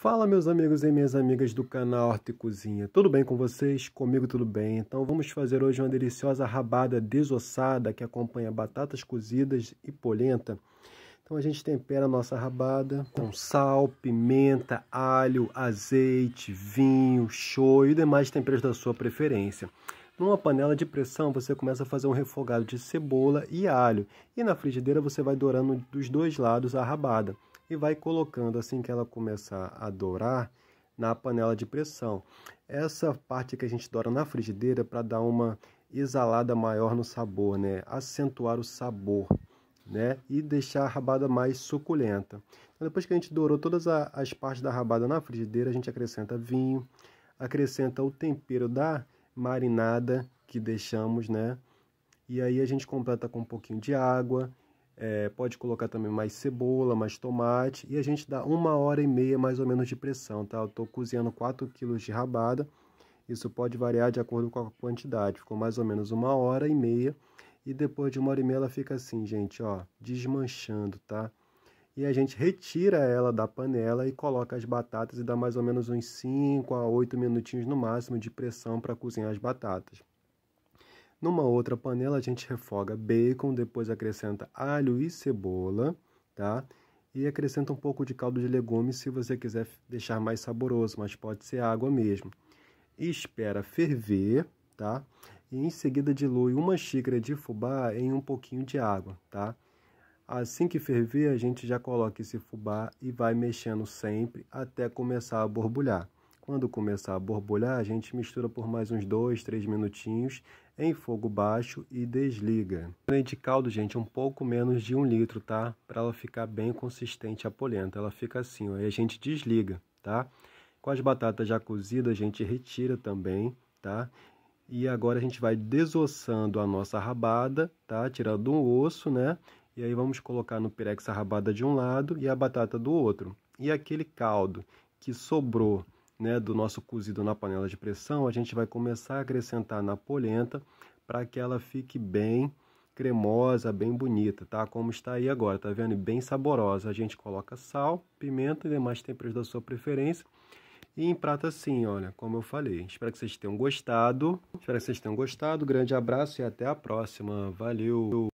Fala meus amigos e minhas amigas do canal e Cozinha, tudo bem com vocês? Comigo tudo bem, então vamos fazer hoje uma deliciosa rabada desossada que acompanha batatas cozidas e polenta. Então a gente tempera a nossa rabada com sal, pimenta, alho, azeite, vinho, shoyu e demais temperos da sua preferência. Numa panela de pressão, você começa a fazer um refogado de cebola e alho. E na frigideira você vai dourando dos dois lados a rabada e vai colocando assim que ela começar a dourar na panela de pressão. Essa parte que a gente doura na frigideira é para dar uma exalada maior no sabor, né? Acentuar o sabor, né? E deixar a rabada mais suculenta. Então, depois que a gente dourou todas as partes da rabada na frigideira, a gente acrescenta vinho, acrescenta o tempero da marinada que deixamos, né? E aí a gente completa com um pouquinho de água é, pode colocar também mais cebola, mais tomate, e a gente dá uma hora e meia mais ou menos de pressão, tá? Eu estou cozinhando 4 kg de rabada, isso pode variar de acordo com a quantidade, ficou mais ou menos uma hora e meia, e depois de uma hora e meia ela fica assim, gente, ó, desmanchando, tá? E a gente retira ela da panela e coloca as batatas e dá mais ou menos uns 5 a 8 minutinhos no máximo de pressão para cozinhar as batatas. Numa outra panela a gente refoga bacon, depois acrescenta alho e cebola, tá? E acrescenta um pouco de caldo de legumes se você quiser deixar mais saboroso, mas pode ser água mesmo. E espera ferver, tá? E em seguida dilui uma xícara de fubá em um pouquinho de água, tá? Assim que ferver, a gente já coloca esse fubá e vai mexendo sempre até começar a borbulhar. Quando começar a borbulhar, a gente mistura por mais uns 2, 3 minutinhos em fogo baixo e desliga. Porém de caldo, gente, é um pouco menos de um litro, tá? Para ela ficar bem consistente a polenta. Ela fica assim, ó, aí a gente desliga, tá? Com as batatas já cozidas, a gente retira também, tá? E agora a gente vai desossando a nossa rabada, tá? Tirando um osso, né? E aí vamos colocar no pirex a rabada de um lado e a batata do outro. E aquele caldo que sobrou né, do nosso cozido na panela de pressão, a gente vai começar a acrescentar na polenta para que ela fique bem cremosa, bem bonita, tá? Como está aí agora, tá vendo? Bem saborosa. A gente coloca sal, pimenta e demais temperos da sua preferência. E em prata assim, olha, como eu falei. Espero que vocês tenham gostado. Espero que vocês tenham gostado. Grande abraço e até a próxima. Valeu!